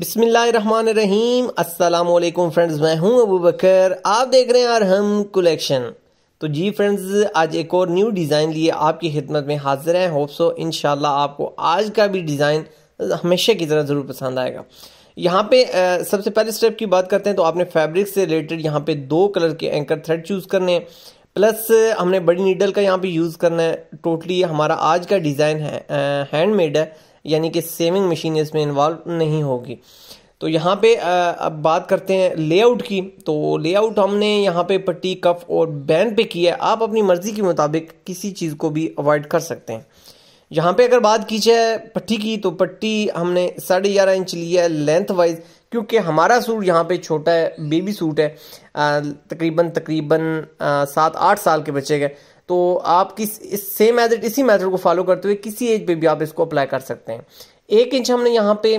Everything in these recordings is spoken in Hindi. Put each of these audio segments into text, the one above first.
बिसमीम असलकुम फ्रेंड्स मैं हूं अबू बकर आप देख रहे हैं आर हम कलेक्शन तो जी फ्रेंड्स आज एक और न्यू डिज़ाइन लिए आपकी खिदमत में हाजिर हैं होप सो इन आपको आज का भी डिज़ाइन हमेशा की तरह ज़रूर पसंद आएगा यहाँ पे आ, सबसे पहले स्टेप की बात करते हैं तो आपने फैब्रिक से रिलेटेड यहाँ पे दो कलर के एंकर थ्रेड चूज़ करने हैं प्लस हमने बड़ी नीडल का यहाँ पे यूज़ करना है टोटली हमारा आज का डिज़ाइन है हैंडमेड है यानी कि सेविंग मशीन इसमें इन्वॉल्व नहीं होगी तो यहाँ पे अब बात करते हैं लेआउट की तो लेआउट हमने यहाँ पे पट्टी कफ और बैंड पे किया है आप अपनी मर्ज़ी के मुताबिक किसी चीज़ को भी अवॉइड कर सकते हैं यहाँ पे अगर बात की जाए पट्टी की तो पट्टी हमने साढ़े ग्यारह इंच लिया है लेंथ वाइज क्योंकि हमारा सूट यहाँ पे छोटा है बेबी सूट है तकरीबन तकरीबन सात आठ साल के बच्चे के तो आप किस इस सेम मेथड इसी मेथड को फॉलो करते हुए किसी एज पे भी आप इसको अप्लाई कर सकते हैं एक इंच हमने यहाँ पे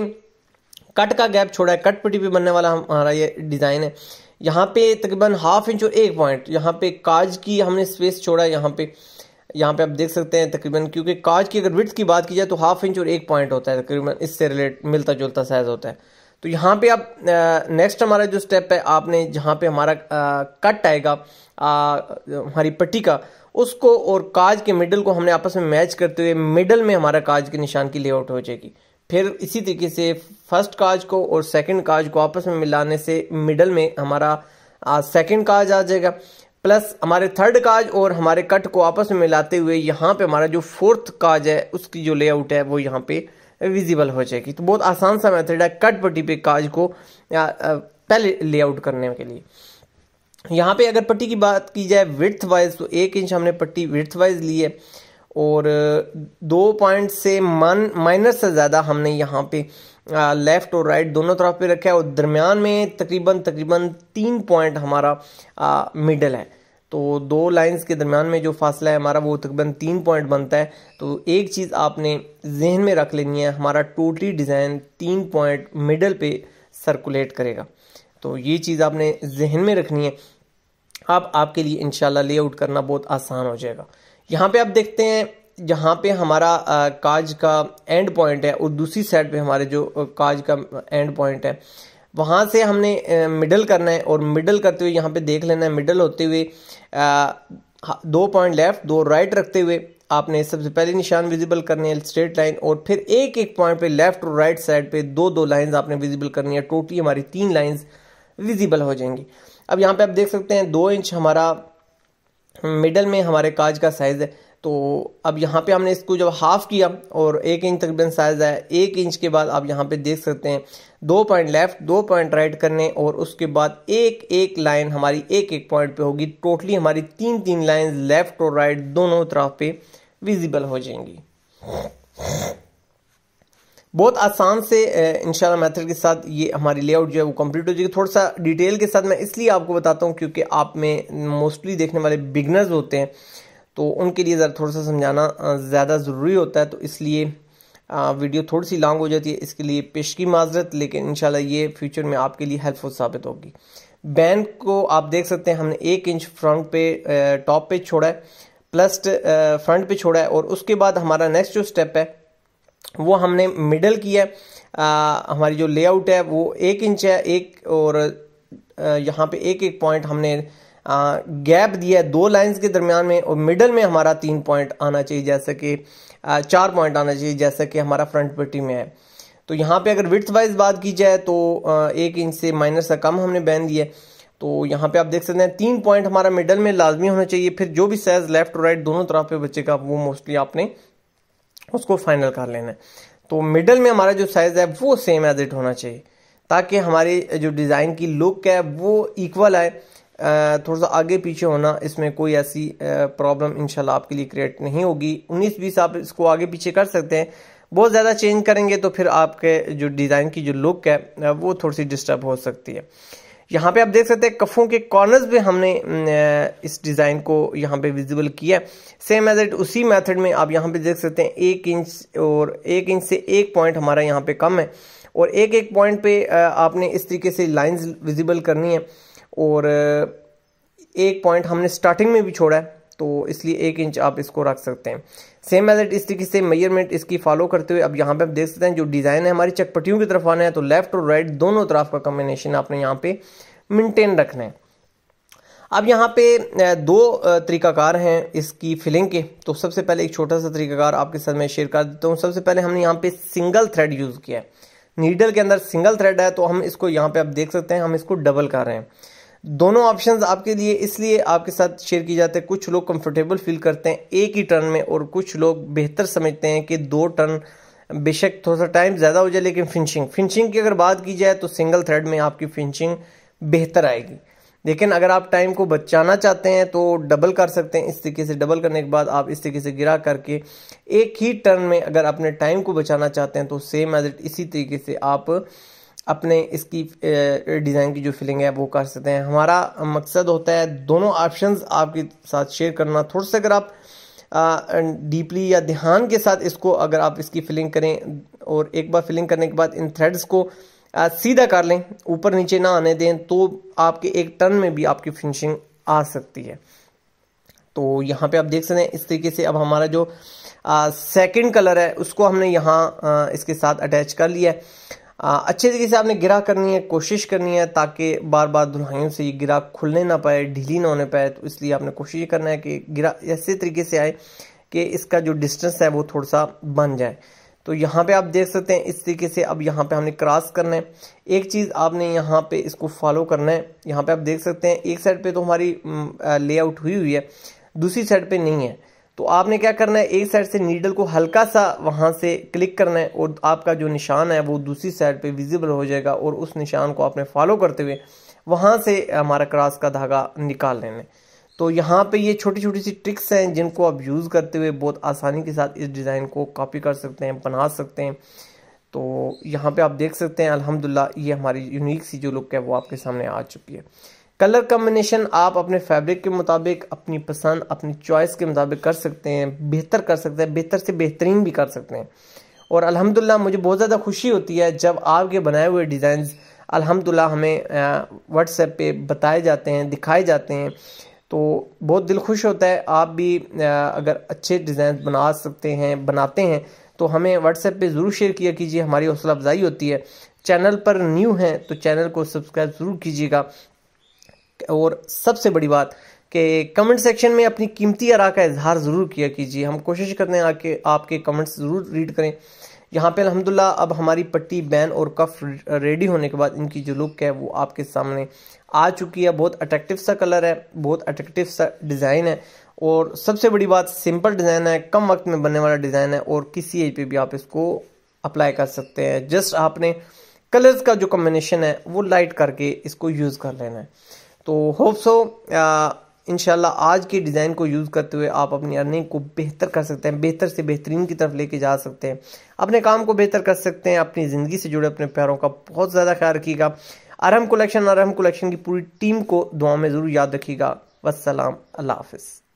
कट का गैप छोड़ा है कट पट्टी पे बनने वाला हमारा ये डिज़ाइन है यहाँ पे तकरीबन हाफ इंच और एक पॉइंट यहाँ पे काज की हमने स्पेस छोड़ा है यहाँ पे यहाँ पे आप देख सकते हैं तकरीबन क्योंकि काज की अगर विथ की बात की जाए तो हाफ इंच और एक पॉइंट होता है तकरीबन इससे रिलेट मिलता जुलता साइज़ होता है तो यहाँ पे आप नेक्स्ट हमारा जो स्टेप है आपने जहाँ पे हमारा आ, कट आएगा हमारी पट्टी का उसको और काज के मिडल को हमने आपस में मैच करते हुए मिडल में हमारा काज के निशान की लेआउट हो जाएगी फिर इसी तरीके से फर्स्ट काज को और सेकंड काज को आपस में मिलाने से मिडल में हमारा सेकंड काज आ जाएगा प्लस हमारे थर्ड काज और हमारे कट को आपस में मिलाते हुए यहाँ पे हमारा जो फोर्थ काज है उसकी जो लेआउट है वो यहाँ पे विजिबल हो जाएगी तो बहुत आसान सा मेथड है कट पट्टी पे काज को पहले लेआउट करने के लिए यहाँ पे अगर पट्टी की बात की जाए विर्थ वाइज तो एक इंच हमने पट्टी विर्थ वाइज ली है और दो पॉइंट से मन माइनस से ज़्यादा हमने यहाँ पे लेफ्ट और राइट दोनों तरफ पे रखा है और दरमियान में तकरीबन तकरीबन तीन पॉइंट हमारा मिडल है तो दो लाइंस के दरमियान में जो फासला है हमारा वो तकरीबन तीन पॉइंट बनता है तो एक चीज़ आपने जहन में रख लेनी है हमारा टोटली डिज़ाइन तीन पॉइंट मिडल पे सर्कुलेट करेगा तो ये चीज़ आपने जहन में रखनी है अब आपके लिए इन लेआउट करना बहुत आसान हो जाएगा यहाँ पर आप देखते हैं जहाँ पे हमारा काज का एंड पॉइंट है और दूसरी साइड पे हमारे जो काज का एंड पॉइंट है वहाँ से हमने मिडल करना है और मिडल करते हुए यहाँ पे देख लेना है मिडल होते हुए दो पॉइंट लेफ्ट दो राइट रखते हुए आपने सबसे पहले निशान विजिबल करने है स्ट्रेट लाइन और फिर एक एक पॉइंट पे लेफ्ट और राइट साइड पे दो दो लाइंस आपने विजिबल करनी है टोटली हमारी तीन लाइंस विजिबल हो जाएंगी अब यहाँ पे आप देख सकते हैं दो इंच हमारा मिडल में हमारे काज का साइज़ है तो अब यहाँ पे हमने इसको जब हाफ़ किया और एक इंच तकरीबन साइज़ आया एक इंच के बाद आप यहाँ पे देख सकते हैं दो पॉइंट लेफ़्ट दो पॉइंट राइट करने और उसके बाद एक एक लाइन हमारी एक एक पॉइंट पे होगी टोटली हमारी तीन तीन लाइन लेफ़्ट और राइट दोनों तरफ पे विजिबल हो जाएंगी बहुत आसान से इनशाला मेथड के साथ ये हमारी लेआउट जो है वो कंप्लीट हो जाएगी थोड़ा सा डिटेल के साथ मैं इसलिए आपको बताता हूँ क्योंकि आप में मोस्टली देखने वाले बिगनर्स होते हैं तो उनके लिए ज़रा थोड़ा सा समझाना ज़्यादा ज़रूरी होता है तो इसलिए वीडियो थोड़ी सी लॉन्ग हो जाती है इसके लिए पेश की माजरत लेकिन इन ये फ्यूचर में आपके लिए हेल्पफुल साबित होगी बैंड को आप देख सकते हैं हमने एक इंच फ्रंट पे टॉप पे छोड़ा है प्लस फ्रंट पे छोड़ा है और उसके बाद हमारा नेक्स्ट जो स्टेप है वो हमने मिडल की है आ, हमारी जो लेआउट है वो एक इंच है एक और यहाँ पे एक एक पॉइंट हमने गैप दिया है दो लाइंस के दरमियान में और मिडल में हमारा तीन पॉइंट आना चाहिए जैसे कि चार पॉइंट आना चाहिए जैसे कि हमारा फ्रंट पट्टी में है तो यहाँ पे अगर विथ वाइज बात की जाए तो एक इंच से माइनस से कम हमने बैन दिया तो यहाँ पे आप देख सकते हैं तीन पॉइंट हमारा मिडल में लाजमी होना चाहिए फिर जो भी साइज लेफ्ट और राइट दोनों तरफ पे बचेगा वो मोस्टली आपने उसको फाइनल कर लेना है तो मिडल में हमारा जो साइज़ है वो सेम एज इट होना चाहिए ताकि हमारी जो डिज़ाइन की लुक है वो इक्वल आए थोड़ा सा आगे पीछे होना इसमें कोई ऐसी प्रॉब्लम इनशाला आपके लिए क्रिएट नहीं होगी 19 बीस आप इसको आगे पीछे कर सकते हैं बहुत ज़्यादा चेंज करेंगे तो फिर आपके जो डिज़ाइन की जो लुक है वो थोड़ी सी डिस्टर्ब हो सकती है यहाँ पे आप देख सकते हैं कफ़ों के कॉर्नर्स पे हमने इस डिज़ाइन को यहाँ पे विजिबल किया है सेम एज इट उसी मेथड में आप यहाँ पे देख सकते हैं एक इंच और एक इंच से एक पॉइंट हमारा यहाँ पे कम है और एक एक पॉइंट पे आपने इस तरीके से लाइंस विजिबल करनी है और एक पॉइंट हमने स्टार्टिंग में भी छोड़ा है तो इसलिए एक इंच आप इसको रख सकते हैं सेम मेथड इस तरीके से मेजरमेंट इसकी फॉलो करते हुए अब यहाँ पे आप देख सकते हैं जो डिज़ाइन है हमारी चकपटियों की तरफ आना है तो लेफ्ट और राइट दोनों तरफ का कॉम्बिनेशन आपने यहाँ पे मेंटेन रखना है अब यहाँ पे दो तरीकाकार हैं इसकी फिलिंग के तो सबसे पहले एक छोटा सा तरीकाकार आपके साथ मैं शेयर कर देता हूँ सबसे पहले हमने यहाँ पे सिंगल थ्रेड यूज़ किया है नीडल के अंदर सिंगल थ्रेड है तो हम इसको यहाँ पे आप देख सकते हैं हम इसको डबल कर रहे हैं दोनों ऑप्शंस आपके लिए इसलिए आपके साथ शेयर की जाते हैं कुछ लोग कंफर्टेबल फील करते हैं एक ही टर्न में और कुछ लोग बेहतर समझते हैं कि दो टर्न बेशक थोड़ा सा टाइम ज़्यादा हो जाए लेकिन फिनिशिंग फिनिशिंग की अगर बात की जाए तो सिंगल थ्रेड में आपकी फिनिशिंग बेहतर आएगी लेकिन अगर आप टाइम को बचाना चाहते हैं तो डबल कर सकते हैं इस तरीके से डबल करने के बाद आप इस तरीके से गिरा करके एक ही टर्न में अगर अपने टाइम को बचाना चाहते हैं तो सेम एज इट इसी तरीके से आप अपने इसकी डिज़ाइन की जो फिलिंग है वो कर सकते हैं हमारा मकसद होता है दोनों ऑप्शंस आपके साथ शेयर करना थोड़ा सा अगर आप डीपली या ध्यान के साथ इसको अगर आप इसकी फिलिंग करें और एक बार फिलिंग करने के बाद इन थ्रेड्स को आ, सीधा कर लें ऊपर नीचे ना आने दें तो आपके एक टर्न में भी आपकी फिनिशिंग आ सकती है तो यहाँ पे आप देख सकते हैं इस तरीके से अब हमारा जो सेकंड कलर है उसको हमने यहाँ इसके साथ अटैच कर लिया है अच्छे तरीके से आपने गिरा करनी है कोशिश करनी है ताकि बार बार दुल्हाइयों से ये गिरा खुलने ना पाए ढीली ना होने पाए तो इसलिए आपने कोशिश करना है कि गिरा ऐसे तरीके से आए कि इसका जो डिस्टेंस है वो थोड़ा सा बन जाए तो यहाँ पे आप देख सकते हैं इस तरीके से अब यहाँ पे हमने क्रॉस करना है एक चीज़ आपने यहाँ पे इसको फॉलो करना है यहाँ पे आप देख सकते हैं एक साइड पे तो हमारी लेआउट हम्म, हुई हुई है दूसरी साइड पे नहीं है तो आपने क्या करना है एक साइड से नीडल को हल्का सा वहाँ से क्लिक करना है और आपका जो निशान है वो दूसरी साइड पे विजिबल हो जाएगा और उस निशान को आपने फॉलो करते हुए वहाँ से हमारा क्रास का धागा निकाल लेना है तो यहाँ पे ये छोटी छोटी सी ट्रिक्स हैं जिनको आप यूज़ करते हुए बहुत आसानी के साथ इस डिज़ाइन को कॉपी कर सकते हैं बना सकते हैं तो यहाँ पे आप देख सकते हैं अल्हम्दुलिल्लाह ये हमारी यूनिक सी जो लुक है वो आपके सामने आ चुकी है कलर कम्बिनेशन आप अपने फैब्रिक के मुताबिक अपनी पसंद अपनी चॉइस के मुताबिक कर सकते हैं बेहतर कर सकते हैं बेहतर से बेहतरीन भी कर सकते हैं और अल्हम्दुलिल्लाह मुझे बहुत ज़्यादा खुशी होती है जब आपके बनाए हुए डिज़ाइन अल्हम्दुलिल्लाह हमें व्हाट्सएप पे बताए जाते हैं दिखाए जाते हैं तो बहुत दिल खुश होता है आप भी अगर अच्छे डिज़ाइन बना सकते हैं बनाते हैं तो हमें व्हाट्सएप पे ज़रूर शेयर किया कीजिए हमारी हौसला अफजाई होती है चैनल पर न्यू हैं तो चैनल को सब्सक्राइब ज़रूर कीजिएगा और सबसे बड़ी बात कि कमेंट सेक्शन में अपनी कीमती अरा का इजहार ज़रूर किया कीजिए हम कोशिश करते हैं आके आपके कमेंट्स ज़रूर रीड करें यहाँ पे अलहमदिल्ला अब हमारी पट्टी बैन और कफ रेडी होने के बाद इनकी जो लुक है वो आपके सामने आ चुकी है बहुत अट्रैक्टिव सा कलर है बहुत अट्रैक्टिव सा डिज़ाइन है और सबसे बड़ी बात सिंपल डिज़ाइन है कम वक्त में बनने वाला डिज़ाइन है और किसी एज पे भी आप इसको अप्लाई कर सकते हैं जस्ट आपने कलर्स का जो कम्बिनेशन है वो लाइट करके इसको यूज़ कर लेना है तो होप सो इनशाला आज के डिज़ाइन को यूज़ करते हुए आप अपनी अर्निंग को बेहतर कर सकते हैं बेहतर से बेहतरीन की तरफ लेके जा सकते हैं अपने काम को बेहतर कर सकते हैं अपनी ज़िंदगी से जुड़े अपने प्यारों का बहुत ज़्यादा ख्याल रखिएगा अरहम कलेक्शन अरहम कलेक्शन की पूरी टीम को दुआ में ज़रूर याद रखिएगा वसलम अल्लाह हाफ़